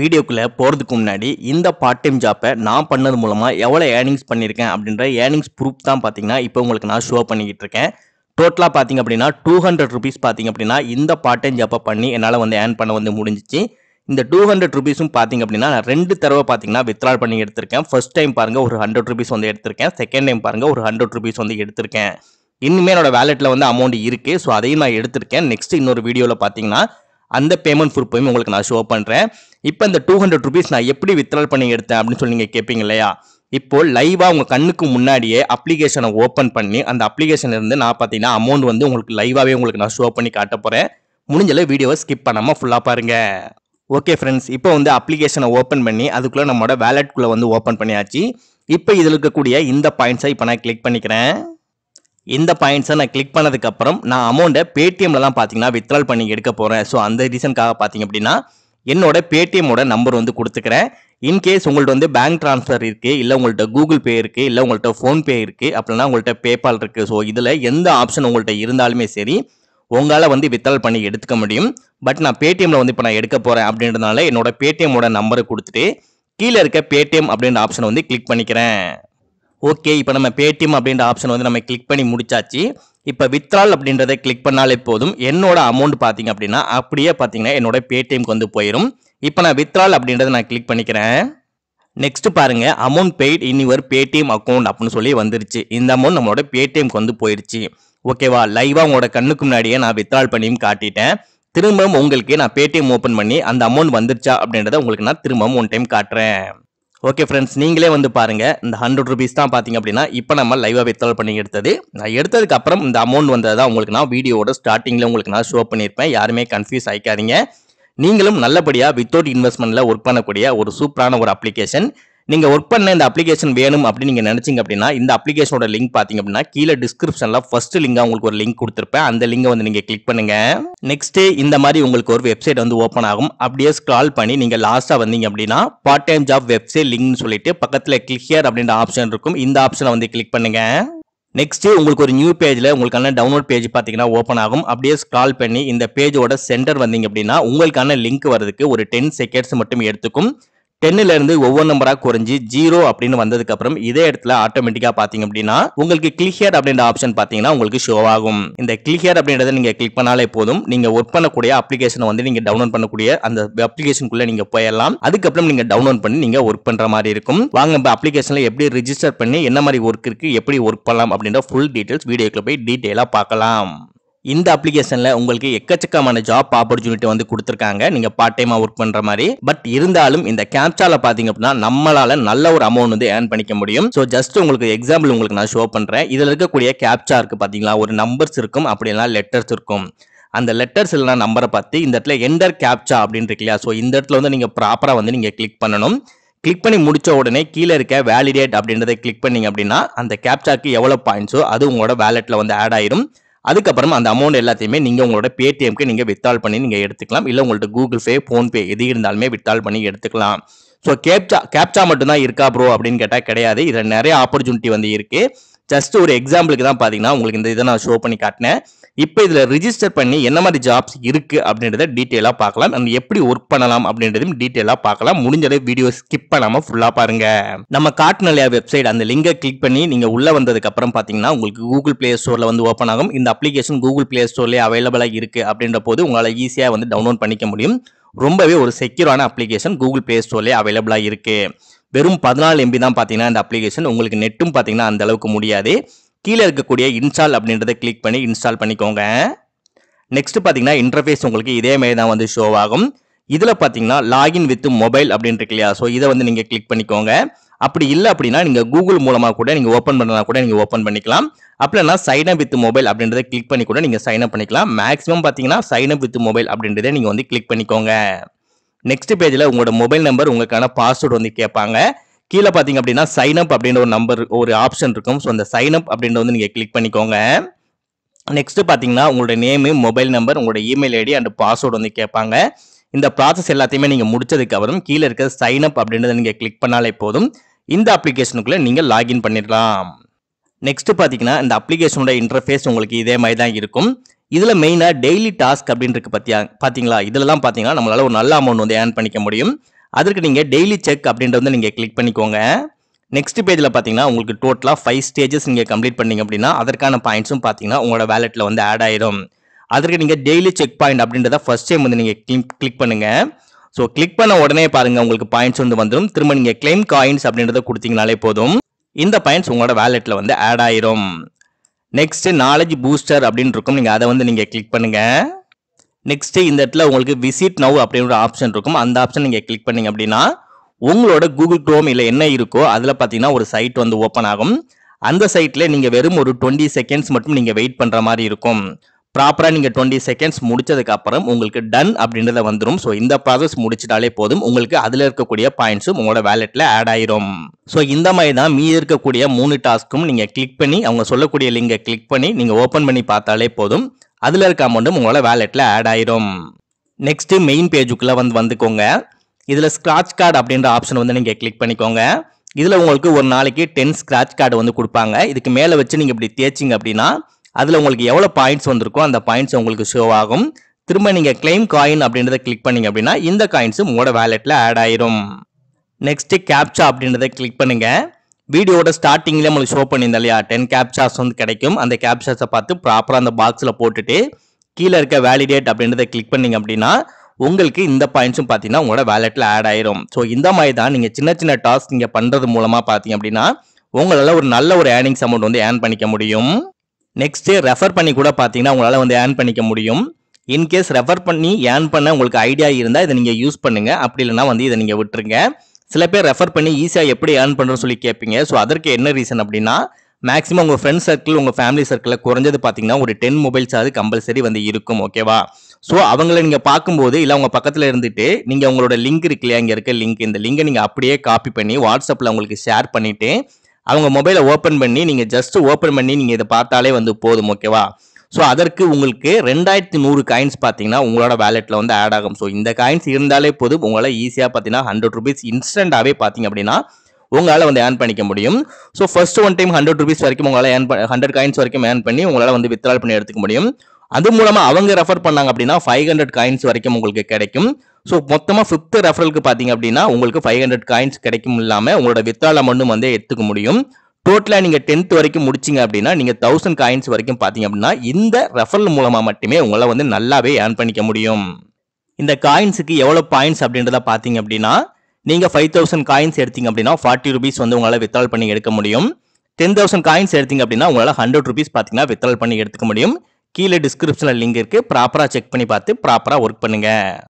வீடியோக்குள்ளே போகிறதுக்கு முன்னாடி இந்த பார்ட் டைம் ஜாப்பை நான் பண்ணது மூலமாக எவ்வளோ ஏர்னிங்ஸ் பண்ணியிருக்கேன் அப்படின்ற ஏர்னிங்ஸ் ப்ரூஃப் தான் பார்த்தீங்கன்னா இப்போ உங்களுக்கு நான் ஷோ பண்ணிக்கிட்டு இருக்கேன் டோட்டலாக பார்த்தீங்க அப்படின்னா டூ ஹண்ட்ரட் ருபீஸ் பார்த்தீங்க அப்படின்னா இந்த பார்ட் டைம் ஜாப்பை பண்ணி என்னால் வந்து ஏர்ன் பண்ண வந்து முடிஞ்சிச்சு இந்த டூ ஹண்ட்ரட் ருபீஸும் பார்த்தீங்க அப்படின்னா நான் ரெண்டு தடவை பார்த்தீங்கன்னா வித்ரால் பண்ணி எடுத்திருக்கேன் ஃபர்ஸ்ட் டைம் பாருங்கள் ஒரு ஹண்ட்ரட் ருபீஸ் வந்து எடுத்திருக்கேன் செகண்ட் டைம் பாருங்கள் ஒரு ஹண்ட்ரட் ருபீஸ் வந்து எடுத்திருக்கேன் இன்னுமே என்னோடய வேலெட்டில் வந்து அமௌண்ட் இருக்குது ஸோ அதையும் நான் எடுத்திருக்கேன் நெக்ஸ்ட் இன்னொரு வீடியோவில் பார்த்தீங்கன்னா அந்த பேமெண்ட் ப்ரூஃபையும் உங்களுக்கு நான் ஷோ பண்ணுறேன் இப்போ இந்த டூ ஹண்ட்ரட் ருபீஸ் நான் எப்படி வித்ரால் பண்ணி எடுத்தேன் அப்படின்னு சொல்லி நீங்கள் கேட்பீங்க இல்லையா இப்போ லைவாக உங்கள் கண்ணுக்கு முன்னாடியே அப்ளிகேஷனை ஓப்பன் பண்ணி அந்த இருந்து நான் பார்த்தீங்கன்னா அமௌண்ட் வந்து உங்களுக்கு லைவாகவே உங்களுக்கு நான் ஷோ பண்ணி காட்ட போகிறேன் முடிஞ்சளவு வீடியோவை ஸ்கிப் பண்ணாமல் ஃபுல்லாக பாருங்கள் ஓகே ஃப்ரெண்ட்ஸ் இப்போ வந்து அப்ளிகேஷனை ஓப்பன் பண்ணி அதுக்குள்ளே நம்மளோட வேலெட்குள்ளே வந்து ஓப்பன் பண்ணியாச்சு இப்போ இதில் இருக்கக்கூடிய இந்த பாயிண்ட்ஸை இப்போ நான் கிளிக் பண்ணிக்கிறேன் இந்த பாயிண்ட்ஸை நான் கிளிக் பண்ணதுக்கப்புறம் நான் அமௌண்ட்டை பேடிஎம்ல தான் பார்த்தீங்கன்னா வித்ட்ரால் பண்ணி எடுக்க போகிறேன் ஸோ அந்த ரீசனுக்காக பார்த்தீங்க அப்படின்னா என்னோட பேடிஎம்மோட நம்பர் வந்து கொடுத்துக்கிறேன் இன்கேஸ் உங்கள்ட்ட வந்து பேங்க் ட்ரான்ஸ்ஃபர் இருக்குது இல்லை உங்கள்கிட்ட கூகுள் பே இருக்குது இல்லை உங்கள்கிட்ட ஃபோன்பே இருக்குது அப்படின்னா உங்கள்கிட்ட பேபால் இருக்குது ஸோ இதில் எந்த ஆப்ஷன் உங்கள்கிட்ட இருந்தாலுமே சரி உங்களால் வந்து வித்தால் பண்ணி எடுத்துக்க முடியும் பட் நான் பேடிஎம்மில் வந்து இப்போ நான் எடுக்க போகிறேன் அப்படின்றதுனால என்னோட பேடிஎம்மோட நம்பரை கொடுத்துட்டு கீழே இருக்க பேடிஎம் அப்படின்ற ஆப்ஷனை வந்து கிளிக் பண்ணிக்கிறேன் ஓகே இப்போ நம்ம பேடிஎம் அப்படின்ற ஆப்ஷன் வந்து நம்ம கிளிக் பண்ணி முடிச்சாச்சு இப்போ வித்ரால் அப்படின்றத கிளிக் பண்ணாலே போதும் என்னோட அமௌண்ட் பார்த்தீங்க அப்படின்னா அப்படியே பார்த்தீங்கன்னா என்னோட பேடிஎம்க்கு வந்து போயிடும் இப்போ நான் வித்ரால் அப்படின்றத நான் கிளிக் பண்ணிக்கிறேன் நெக்ஸ்ட் பாருங்க amount paid in your Paytm account அப்படின்னு சொல்லி வந்துருச்சு இந்த அமௌண்ட் நம்மளோட பேடிஎம்க்கு வந்து போயிடுச்சு ஓகேவா லைவாக உங்களோட கண்ணுக்கு முன்னாடியே நான் வித்ரால் பண்ணியும் காட்டிட்டேன் திரும்பவும் உங்களுக்கு நான் பேடிஎம் ஓப்பன் பண்ணி அந்த அமௌண்ட் வந்துருச்சா அப்படின்றத உங்களுக்கு நான் திரும்பவும் ஒன் டைம் காட்டுறேன் ஓகே ஃப்ரெண்ட்ஸ் நீங்களே வந்து பாருங்கள் இந்த ஹண்ட்ரட் ருபீஸ் தான் பார்த்தீங்க அப்படின்னா இப்போ நம்ம லைவாக வித்தால் பண்ணி எடுத்தது நான் எடுத்ததுக்கு அப்புறம் இந்த அமௌண்ட் வந்தது தான் உங்களுக்கு நான் வீடியோட ஸ்டார்டிங்கில் உங்களுக்கு நான் ஷோ பண்ணியிருப்பேன் யாருமே கன்ஃபியூஸ் ஆகிக்காதீங்க நீங்களும் நல்லபடியாக வித்தவுட் இன்வெஸ்ட்மெண்ட்டில் ஒர்க் பண்ணக்கூடிய ஒரு சூப்பரான ஒரு அப்ளிகேஷன் நீங்கள் ஒர்க் பண்ண இந்த அப்ளிகேஷன் வேணும் அப்படின்னு நீங்கள் நினச்சிங்க அப்படின்னா இந்த அப்ளிகேஷனோட லிங்க் பார்த்தீங்க அப்படின்னா கீழே டிஸ்கிரிப்ஷனில் ஃபர்ஸ்ட் லிங்காக உங்களுக்கு ஒரு லிங்க் கொடுத்துருப்பேன் அந்த லிங்கை வந்து நீங்கள் கிளிக் பண்ணுங்கள் நெக்ஸ்ட்டு இந்த மாதிரி உங்களுக்கு ஒரு வெப்சைட் வந்து ஓப்பன் ஆகும் அப்படியே ஸ்க்ரால் பண்ணி நீங்கள் லாஸ்ட்டாக வந்தீங்க அப்படின்னா பார்ட் டைம் ஜாப் வெப்சைட் லிங்க்னு சொல்லிட்டு பக்கத்தில் கிளிக் ஹியர் அப்படின்ற ஆப்ஷன் இருக்கும் இந்த ஆப்ஷனை வந்து கிளிக் பண்ணுங்கள் நெக்ஸ்ட் உங்களுக்கு ஒரு நியூ பேஜில் உங்களுக்கான டவுன்லோட் பேஜ் பார்த்தீங்கன்னா ஓப்பன் ஆகும் அப்படியே ஸ்க்ரால் பண்ணி இந்த பேஜோட சென்டர் வந்தீங்க அப்படின்னா உங்களுக்கான லிங்க் வரதுக்கு ஒரு டென் செகண்ட்ஸ் மட்டும் எடுத்துக்கும் டென்னிலேருந்து ஒவ்வொரு நம்பராக குறைஞ்சி ஜீரோ அப்படின்னு வந்ததுக்கப்புறம் இதே இடத்துல ஆட்டோமேட்டிக்கா பார்த்தீங்க அப்படின்னா உங்களுக்கு கிளியர் அப்படின்ற ஆப்ஷன் பாத்தீங்கன்னா உங்களுக்கு ஷோ ஆகும் இந்த கிளியர் அப்படின்றத நீங்கள் கிளிக் பண்ணாலே போதும் நீங்கள் ஒர்க் பண்ணக்கூடிய அப்ளிகேஷனை வந்து நீங்கள் டவுன்லோட் பண்ணக்கூடிய அந்த அப்ளிகேஷனுக்குள்ள நீங்கள் போயிடலாம் அதுக்கப்புறம் நீங்கள் டவுன்லோட் பண்ணி நீங்கள் ஒர்க் பண்ணுற மாதிரி இருக்கும் வாங்க நம்ம அப்ளிகேஷனில் எப்படி ரிஜிஸ்டர் பண்ணி என்ன மாதிரி ஒர்க் இருக்குது எப்படி ஒர்க் பண்ணலாம் அப்படின்ற ஃபுல் டீட்டெயில்ஸ் வீடியோக்குள்ள போய் டீட்டெயிலாக பார்க்கலாம் இந்த அப்ளிகேஷனில் உங்களுக்கு எக்கச்சக்கமான ஜாப் ஆப்பர்ச்சுனிட்டி வந்து கொடுத்துருக்காங்க நீங்கள் பார்ட் டைமாக ஒர்க் பண்ணுற மாதிரி பட் இருந்தாலும் இந்த கேப்சால பார்த்தீங்க அப்படின்னா நம்மளால் நல்ல ஒரு அமௌண்ட் வந்து ஏர்ன் பண்ணிக்க முடியும் ஸோ ஜஸ்ட் உங்களுக்கு எக்ஸாம்பிள் உங்களுக்கு நான் ஷோ பண்ணுறேன் இதில் இருக்கக்கூடிய கேப்சா இருக்கு பார்த்தீங்களா ஒரு நம்பர்ஸ் இருக்கும் அப்படி இல்லைனா லெட்டர்ஸ் இருக்கும் அந்த லெட்டர்ஸ் இல்லைனா நம்பரை பார்த்து இந்த இடத்துல எண்டர் கேப்சா அப்படின்னு இருக்கு இல்லையா ஸோ இந்த இடத்துல வந்து நீங்கள் ப்ராப்பராக வந்து நீங்கள் கிளிக் பண்ணணும் கிளிக் பண்ணி முடிச்ச உடனே கீழே இருக்க வேலிடேட் அப்படின்றத கிளிக் பண்ணீங்க அப்படின்னா அந்த கேப்சாக்கு எவ்வளோ பாயிண்ட்ஸோ அது உங்களோட வேலெட்டில் வந்து ஆட் ஆயிரும் அதுக்கப்புறமா அந்த அமௌண்ட் எல்லாத்தையுமே நீங்கள் உங்களோட பேடிஎம்க்கு நீங்கள் வித்தால் பண்ணி நீங்கள் எடுத்துக்கலாம் இல்லை உங்கள்கிட்ட கூகுள் பே ஃபோன்பே எது இருந்தாலுமே வித்தால் பண்ணி எடுத்துக்கலாம் ஸோ கேப்சா கேப்சா மட்டும்தான் இருக்கா ப்ரோ அப்படின்னு கேட்டால் கிடையாது இதில் நிறைய ஆப்பர்ச்சுனிட்டி வந்து இருக்குது ஜஸ்ட் ஒரு எக்ஸாம்பிளுக்கு தான் பார்த்தீங்கன்னா உங்களுக்கு இந்த இதை நான் ஷோ பண்ணி காட்டினேன் இப்போ இதில் ரிஜிஸ்டர் பண்ணி என்ன மாதிரி ஜாப்ஸ் இருக்குது அப்படின்றத டீட்டெயிலாக பார்க்கலாம் அண்ட் எப்படி ஒர்க் பண்ணலாம் அப்படின்றதையும் டீட்டெயிலாக பார்க்கலாம் முடிஞ்சதை வீடியோ ஸ்கிப் பண்ணாமல் ஃபுல்லாக பாருங்கள் நம்ம காட்டுநிலையா வெப்சைட் அந்த லிங்கை கிளிக் பண்ணி நீங்கள் உள்ளே வந்ததுக்கப்புறம் பார்த்தீங்கன்னா உங்களுக்கு கூகுள் பிளே ஸ்டோரில் வந்து ஓப்பன் ஆகும் இந்த அப்ளிகேஷன் கூகுள் பிளே ஸ்டோர்லேயே அவைலபிளாக இருக்குது அப்படின்ற போது உங்களால் ஈஸியாக வந்து டவுன்லோட் பண்ணிக்க முடியும் ரொம்பவே ஒரு செக்யூரான அப்ளிகேஷன் கூகுள் பிளே ஸ்டோர்லேயே அவைலபிளாக இருக்குது வெறும் பதினாலு எம்பி தான் பார்த்தீங்கன்னா இந்த அப்ளிகேஷன் உங்களுக்கு நெட்டும் பார்த்தீங்கன்னா அந்த அளவுக்கு முடியாது கீழே இருக்கக்கூடிய இன்ஸ்டால் அப்படின்றத கிளிக் பண்ணி இன்ஸ்டால் பண்ணிக்கோங்க நெக்ஸ்ட் பார்த்தீங்கன்னா இன்டர்ஃபேஸ் உங்களுக்கு இதே மாதிரி தான் வந்து ஷோ ஆகும் இதில் பார்த்தீங்கன்னா லாகின் வித் மொபைல் அப்படின்ட்டு இல்லையா ஸோ இதை வந்து நீங்கள் கிளிக் பண்ணிக்கோங்க அப்படி இல்லை அப்படின்னா நீங்கள் கூகுள் மூலமாக கூட நீங்கள் ஓப்பன் பண்ணலாம் கூட நீங்கள் ஓப்பன் பண்ணிக்கலாம் அப்படின்னா சைன் அப் வித் மொபைல் அப்படின்றத கிளிக் பண்ணி கூட நீங்கள் சைன் அப் பண்ணிக்கலாம் மேக்ஸிமம் பார்த்தீங்கன்னா சைன் அப் வித் மொபைல் அப்படின்றத நீங்கள் வந்து கிளிக் பண்ணிக்கோங்க நெக்ஸ்ட் பேஜில் உங்களோட மொபைல் நம்பர் உங்களுக்கான பாஸ்வேர்டு வந்து கேட்பாங்க கீழே பார்த்தீங்க அப்படின்னா சைன் அப் அப்படின்ற ஒரு நம்பர் ஒரு ஆப்ஷன் இருக்கும் ஸோ அந்த சைன் அப் அப்படின்ற வந்து நீங்கள் கிளிக் பண்ணிக்கோங்க நெக்ஸ்ட்டு பார்த்தீங்கன்னா உங்களோட நேமு மொபைல் நம்பர் உங்களோட இமெயில் ஐடி அண்ட் பாஸ்வேர்டு வந்து கேட்பாங்க இந்த ப்ராசஸ் எல்லாத்தையுமே நீங்கள் முடிச்சதுக்கு அப்புறம் கீழே இருக்க சைன் அப் அப்படின்றத நீங்கள் கிளிக் பண்ணாலே போதும் இந்த அப்ளிகேஷனுக்குள்ளே நீங்கள் லாகின் பண்ணிடலாம் நெக்ஸ்ட்டு பார்த்தீங்கன்னா இந்த அப்ளிகேஷனோட இன்டர்ஃபேஸ் உங்களுக்கு இதே மாதிரி தான் இருக்கும் இதில் மெயினாக டெய்லி டாஸ்க் அப்படின்றது பற்றியா பார்த்தீங்களா இதிலலாம் பார்த்தீங்கன்னா நம்மளால் ஒரு நல்ல அமௌண்ட் வந்து ஏர்ன் பண்ணிக்க முடியும் அதற்கு நீங்கள் டெய்லி செக் அப்படின்றத வந்து நீங்கள் கிளிக் பண்ணிக்கோங்க நெக்ஸ்ட் பேஜில் பார்த்தீங்கன்னா உங்களுக்கு டோட்டலாக ஃபைவ் ஸ்டேஜஸ் நீங்கள் கம்ப்ளீட் பண்ணிங்க அப்படின்னா அதற்கான பாயிண்ட்ஸும் பார்த்தீங்கன்னா உங்களோட வேலெட்டில் வந்து ஆட் ஆயிடும் அதற்கு நீங்கள் டெய்லி செக் பாயிண்ட் அப்படின்றத ஃபர்ஸ்ட் டைம் வந்து நீங்கள் கிளிக் கிளிக் பண்ணுங்கள் ஸோ கிளிக் பண்ண உடனே பாருங்கள் உங்களுக்கு பாயிண்ட்ஸ் வந்து வந்துடும் திரும்ப நீங்கள் கிளைம் காயின்ஸ் அப்படின்றத கொடுத்தீங்கனாலே போதும் இந்த பாயிண்ட்ஸ் உங்களோட வேலெட்டில் வந்து ஆட் ஆயிரும் நெக்ஸ்ட் நாலேஜ் பூஸ்டர் அப்படின்னு இருக்கும் நீங்கள் அதை வந்து நீங்கள் கிளிக் பண்ணுங்கள் நெக்ஸ்ட்டு இந்த இடத்துல உங்களுக்கு விசிட் நவ் அப்படின்ற ஆப்ஷன் இருக்கும் அந்த ஆப்ஷன் நீங்கள் கிளிக் பண்ணிங்க அப்படின்னா உங்களோட கூகுள் க்ரோம் இல்லை என்ன இருக்கோ அதில் பார்த்தீங்கன்னா ஒரு சைட் வந்து ஓப்பன் ஆகும் அந்த சைட்டில் நீங்கள் வெறும் ஒரு டுவெண்ட்டி செகண்ட்ஸ் மட்டும் நீங்கள் வெயிட் பண்ணுற மாதிரி இருக்கும் ப்ராப்பராக நீங்கள் டுவெண்ட்டி செகண்ட்ஸ் முடிச்சதுக்கப்புறம் உங்களுக்கு டன் அப்படின்றத வந்துடும் ஸோ இந்த ப்ராசஸ் முடிச்சிட்டாலே போதும் உங்களுக்கு அதில் இருக்கக்கூடிய பாயிண்ட்ஸும் உங்களோட வேலெட்டில் ஆட் ஆயிரும் ஸோ இந்த மாதிரி தான் மீ இருக்கக்கூடிய மூணு டாஸ்க்கும் நீங்கள் கிளிக் பண்ணி அவங்க சொல்லக்கூடிய லிங்கை கிளிக் பண்ணி நீங்கள் ஓப்பன் பண்ணி பார்த்தாலே போதும் அதில் இருக்க அமௌண்ட்டும் உங்களோட வேலெட்டில் ஆட் ஆயிரும் நெக்ஸ்ட்டு மெயின் பேஜுக்குள்ளே வந்து வந்துக்கோங்க இதில் ஸ்க்ராட்ச் கார்டு அப்படின்ற ஆப்ஷன் வந்து நீங்கள் கிளிக் பண்ணிக்கோங்க இதில் உங்களுக்கு ஒரு நாளைக்கு டென் ஸ்க்ராட்ச் கார்டு வந்து கொடுப்பாங்க இதுக்கு மேலே வச்சு நீங்கள் இப்படி தேய்ச்சிங்க அப்படின்னா அதில் உங்களுக்கு எவ்வளோ பாயிண்ட்ஸ் வந்திருக்கோ அந்த பாயிண்ட்ஸ் உங்களுக்கு ஷோ ஆகும் திரும்ப நீங்கள் கிளைம் காயின் அப்படின்றத கிளிக் பண்ணிங்க அப்படின்னா இந்த காயின்ஸும் உங்களோட வேலெட்டில் ஆட் ஆயிரும் நெக்ஸ்ட்டு கேப்சா அப்படின்றத கிளிக் பண்ணுங்கள் வீடியோட ஸ்டார்டிங்கில் நம்மளுக்கு ஷோ பண்ணியிருந்தா இல்லையா டென் கேப்சாஸ் வந்து கிடைக்கும் அந்த கேப்சாஸை பார்த்து ப்ராப்பராக அந்த பாக்ஸில் போட்டுட்டு கீழே இருக்க வேலிடேட் அப்படின்றத கிளிக் பண்ணிங்க அப்படின்னா உங்களுக்கு இந்த பாயிண்ட்ஸும் பார்த்தீங்கன்னா உங்களோட வேலெட்டில் ஆட் ஆயிரும் ஸோ இந்த மாதிரி தான் நீங்கள் சின்ன சின்ன டாஸ்க் நீங்கள் பண்ணுறது மூலமாக பார்த்தீங்க அப்படின்னா உங்களால் ஒரு நல்ல ஒரு ஏர்னிங்ஸ் அமௌண்ட் வந்து ஏர்ன் பண்ணிக்க முடியும் நெக்ஸ்ட்டு ரெஃபர் பண்ணி கூட பார்த்தீங்கன்னா உங்களால் வந்து ஏர்ன் பண்ணிக்க முடியும் இன்கேஸ் ரெஃபர் பண்ணி ஏர்ன் பண்ண உங்களுக்கு ஐடியா இருந்தால் இதை நீங்கள் யூஸ் பண்ணுங்கள் அப்படி இல்லைனா வந்து இதை நீங்கள் விட்டுருங்க சில பேர் ரெஃபர் பண்ணி ஈஸியாக எப்படி ஏர்ன் பண்ணுறோன்னு சொல்லி கேட்பீங்க ஸோ அதற்கு என்ன ரீசன் அப்படின்னா மேக்ஸிமம் உங்கள் ஃப்ரெண்ட்ஸ் சர்க்கிள் உங்கள் ஃபேமிலி சர்க்கிளில் குறைஞ்சது பார்த்தீங்கன்னா ஒரு டென் மொபைல்ஸ் அது கம்பல்சரி வந்து இருக்கும் ஓகேவா ஸோ அவங்கள நீங்கள் பார்க்கும்போது இல்லை அவங்க பக்கத்தில் இருந்துட்டு நீங்கள் உங்களோட லிங்க் இருக்கு இல்லையா இங்கே இருக்க லிங்க் இந்த லிங்கை நீங்கள் அப்படியே காப்பி பண்ணி வாட்ஸ்அப்பில் அவங்களுக்கு ஷேர் பண்ணிவிட்டு அவங்க மொபைலை ஓப்பன் பண்ணி நீங்கள் ஜஸ்ட் ஓப்பன் பண்ணி நீங்கள் இதை பார்த்தாலே வந்து போதும் ஓகேவா ஸோ அதற்கு உங்களுக்கு ரெண்டாயிரத்தி நூறு காயின்ஸ் பார்த்தீங்கன்னா உங்களோட வேலெட்டில் வந்து ஆட் ஆகும் ஸோ இந்த காயின்ஸ் இருந்தாலே போதும் உங்களால் ஈஸியாக பார்த்தீங்கன்னா ஹண்ட்ரட் ருபீஸ் இன்ஸ்டண்ட்டாகவே பார்த்தீங்க அப்படின்னா உங்களால் வந்து ஏர்ன் பண்ணிக்க முடியும் so first one time hundred rupees வரைக்கும் உங்களால் ஏர்ன் ஹண்ட்ரட் காயின்ஸ் வரைக்கும் ஏர்ன் பண்ணி உங்களால் வந்து வித்ரால் பண்ணி எடுத்துக்க முடியும் அது மூலமாக அவங்க ரெஃபர் பண்ணாங்க அப்படின்னா ஃபைவ் ஹண்ட்ரட் காயின்ஸ் வரைக்கும் உங்களுக்கு கிடைக்கும் ஸோ மொத்தமாக ஃபிஃப்த் ரெஃபரலுக்கு பார்த்தீங்க அப்படின்னா உங்களுக்கு ஃபைவ் ஹண்ட்ரட் காயின்ஸ் கிடைக்கும் இல்லாமல் உங்களோட வித்ரால் அமௌண்ட்டும் வந்து எடுத்துக்க முடியும் டோட்டலாக நீங்கள் டென்த் வரைக்கும் முடிச்சிங்க அப்படின்னா நீங்கள் தௌசண்ட் காயின்ஸ் வரைக்கும் பார்த்தீங்க அப்படின்னா இந்த ரெஃபரல் மூலமாக மட்டுமே உங்களை வந்து நல்லாவே ஏர்ன் பண்ணிக்க முடியும் இந்த காயின்ஸுக்கு எவ்வளோ பாயிண்ட்ஸ் அப்படின்றத பார்த்தீங்க அப்படின்னா நீங்கள் ஃபைவ் தௌசண்ட் காயின்ஸ் எடுத்தீங்க அப்படின்னா ஃபார்ட்டி ருபீஸ் வந்து உங்களால் வித்ரால் பண்ணி எடுக்க முடியும் டென் தௌசண்ட் காயின்ஸ் எடுத்தீங்க அப்படின்னா உங்களால் ஹண்ட்ரட் ருபீஸ் பார்த்தீங்கன்னா வித்ரால் பண்ணி எடுத்துக்க முடியும் கீழே டிஸ்கிரிப்ஷனில் லிங்க் இருக்குது ப்ராப்பராக செக் பண்ணி பார்த்து ப்ராப்பராக ஒர்க் பண்ணுங்கள்